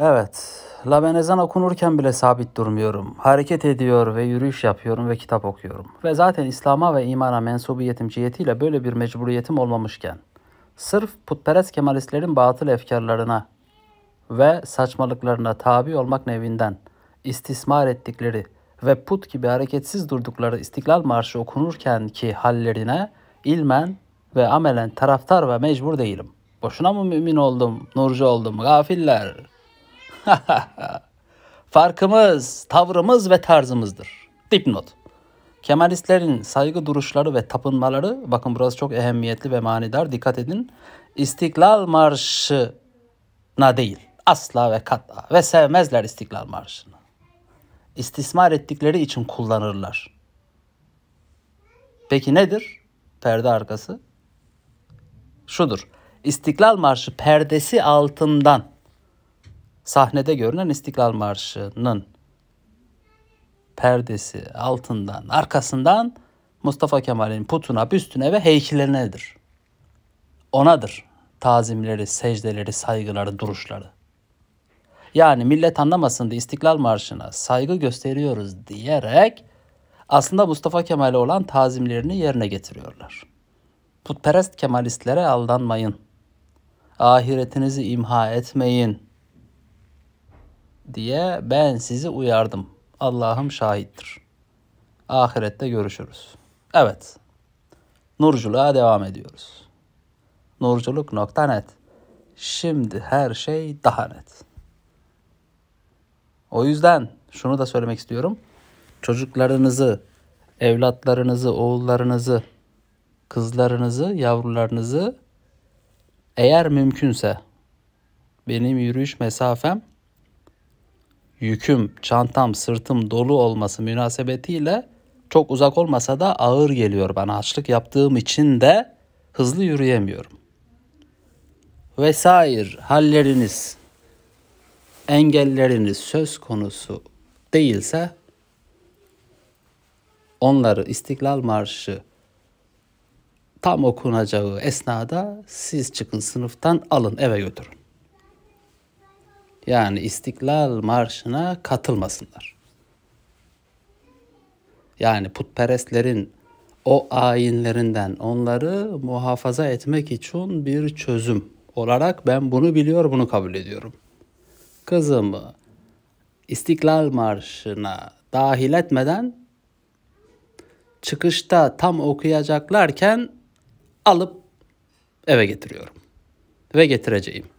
Evet, La ezan okunurken bile sabit durmuyorum. Hareket ediyor ve yürüyüş yapıyorum ve kitap okuyorum. Ve zaten İslam'a ve imana mensubiyetim cihetiyle böyle bir mecburiyetim olmamışken, sırf putperest kemalistlerin batıl efkarlarına ve saçmalıklarına tabi olmak nevinden istismar ettikleri ve put gibi hareketsiz durdukları İstiklal Marşı okunurken ki hallerine ilmen ve amelen taraftar ve mecbur değilim. Boşuna mı mümin oldum, nurcu oldum, gafiller.'' Farkımız, tavrımız ve tarzımızdır. Dipnot. Kemalistlerin saygı duruşları ve tapınmaları, bakın burası çok ehemmiyetli ve manidar, dikkat edin. İstiklal Marşı'na değil, asla ve katla ve sevmezler İstiklal Marşı'nı. İstismar ettikleri için kullanırlar. Peki nedir perde arkası? Şudur, İstiklal Marşı perdesi altından sahnede görünen İstiklal Marşı'nın perdesi altından, arkasından Mustafa Kemal'in putuna, büstüne ve heykelinedir. Onadır tazimleri, secdeleri, saygıları, duruşları. Yani millet anlamasın diye İstiklal Marşı'na saygı gösteriyoruz diyerek aslında Mustafa Kemal'e olan tazimlerini yerine getiriyorlar. Putperest Kemalistlere aldanmayın. Ahiretinizi imha etmeyin diye ben sizi uyardım. Allah'ım şahittir. Ahirette görüşürüz. Evet. Nurculuğa devam ediyoruz. Nurculuk.net Şimdi her şey daha net. O yüzden şunu da söylemek istiyorum. Çocuklarınızı, evlatlarınızı, oğullarınızı, kızlarınızı, yavrularınızı eğer mümkünse benim yürüyüş mesafem yüküm, çantam, sırtım dolu olması münasebetiyle çok uzak olmasa da ağır geliyor bana. Açlık yaptığım için de hızlı yürüyemiyorum. Vesair halleriniz, engelleriniz söz konusu değilse onları İstiklal Marşı tam okunacağı esnada siz çıkın sınıftan alın eve götürün. Yani İstiklal Marşı'na katılmasınlar. Yani putperestlerin o ayinlerinden onları muhafaza etmek için bir çözüm olarak ben bunu biliyor, bunu kabul ediyorum. Kızımı İstiklal Marşı'na dahil etmeden çıkışta tam okuyacaklarken alıp eve getiriyorum ve getireceğim.